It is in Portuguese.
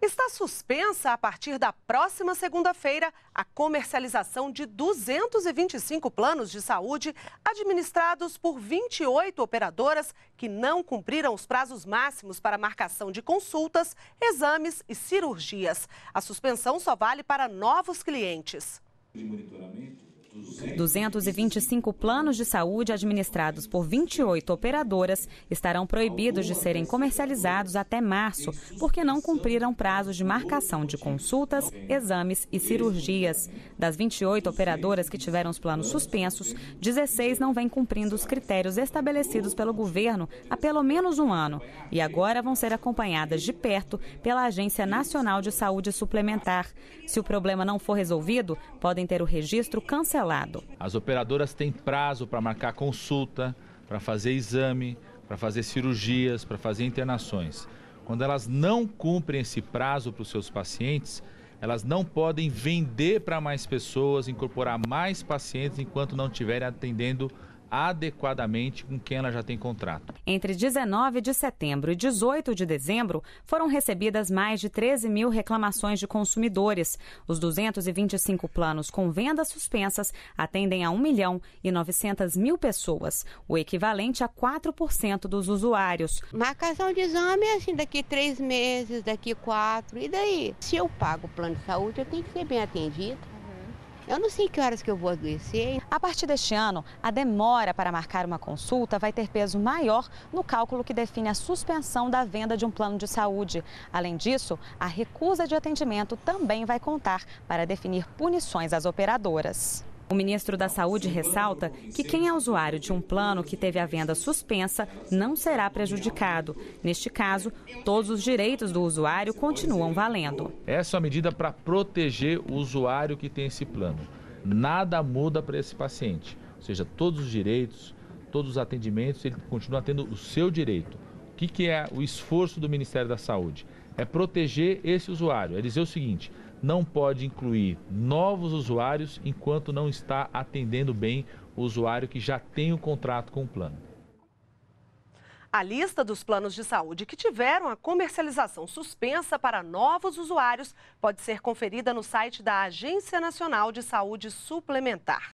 Está suspensa a partir da próxima segunda-feira a comercialização de 225 planos de saúde administrados por 28 operadoras que não cumpriram os prazos máximos para marcação de consultas, exames e cirurgias. A suspensão só vale para novos clientes. 225 planos de saúde administrados por 28 operadoras estarão proibidos de serem comercializados até março, porque não cumpriram prazos de marcação de consultas, exames e cirurgias. Das 28 operadoras que tiveram os planos suspensos, 16 não vêm cumprindo os critérios estabelecidos pelo governo há pelo menos um ano e agora vão ser acompanhadas de perto pela Agência Nacional de Saúde Suplementar. Se o problema não for resolvido, podem ter o registro cancelado cancelado. As operadoras têm prazo para marcar consulta, para fazer exame, para fazer cirurgias, para fazer internações. Quando elas não cumprem esse prazo para os seus pacientes, elas não podem vender para mais pessoas, incorporar mais pacientes enquanto não estiverem atendendo adequadamente com quem ela já tem contrato. Entre 19 de setembro e 18 de dezembro, foram recebidas mais de 13 mil reclamações de consumidores. Os 225 planos com vendas suspensas atendem a 1 milhão e 900 mil pessoas, o equivalente a 4% dos usuários. Marcação de exame é assim, daqui três meses, daqui quatro, e daí? Se eu pago o plano de saúde, eu tenho que ser bem atendido. Eu não sei que horas que eu vou adoecer. A partir deste ano, a demora para marcar uma consulta vai ter peso maior no cálculo que define a suspensão da venda de um plano de saúde. Além disso, a recusa de atendimento também vai contar para definir punições às operadoras. O ministro da Saúde ressalta que quem é usuário de um plano que teve a venda suspensa não será prejudicado. Neste caso, todos os direitos do usuário continuam valendo. Essa é uma medida para proteger o usuário que tem esse plano. Nada muda para esse paciente, ou seja, todos os direitos, todos os atendimentos, ele continua tendo o seu direito. O que, que é o esforço do Ministério da Saúde? É proteger esse usuário, é dizer o seguinte: não pode incluir novos usuários enquanto não está atendendo bem o usuário que já tem o um contrato com o plano. A lista dos planos de saúde que tiveram a comercialização suspensa para novos usuários pode ser conferida no site da Agência Nacional de Saúde Suplementar.